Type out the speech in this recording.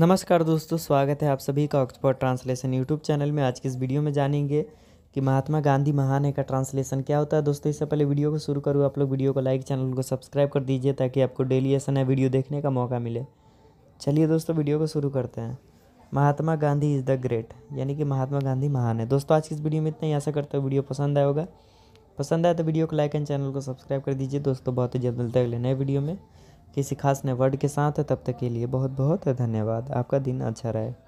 नमस्कार दोस्तों स्वागत है आप सभी का ऑक्सफोर्ड ट्रांसलेशन यूट्यूब चैनल में आज के इस वीडियो में जानेंगे कि महात्मा गांधी महान है का ट्रांसलेशन क्या होता है दोस्तों इससे पहले वीडियो को शुरू करूँ आप लोग वीडियो को लाइक चैनल को सब्सक्राइब कर दीजिए ताकि आपको डेली ऐसा नया वीडियो देखने का मौका मिले चलिए दोस्तों वीडियो को शुरू करते हैं Mahatma Gandhi is the great यानी कि महात्मा गांधी महान है दोस्तों आज की इस वीडियो में इतना ही ऐसा करता हूँ वीडियो पसंद आया होगा पसंद आया तो वीडियो को लाइक एंड चैनल को सब्सक्राइब कर दीजिए दोस्तों बहुत ही जल्द मिलते अगले नए वीडियो में किसी खास नए वर्ड के साथ तब तक के लिए बहुत बहुत धन्यवाद आपका दिन अच्छा रहे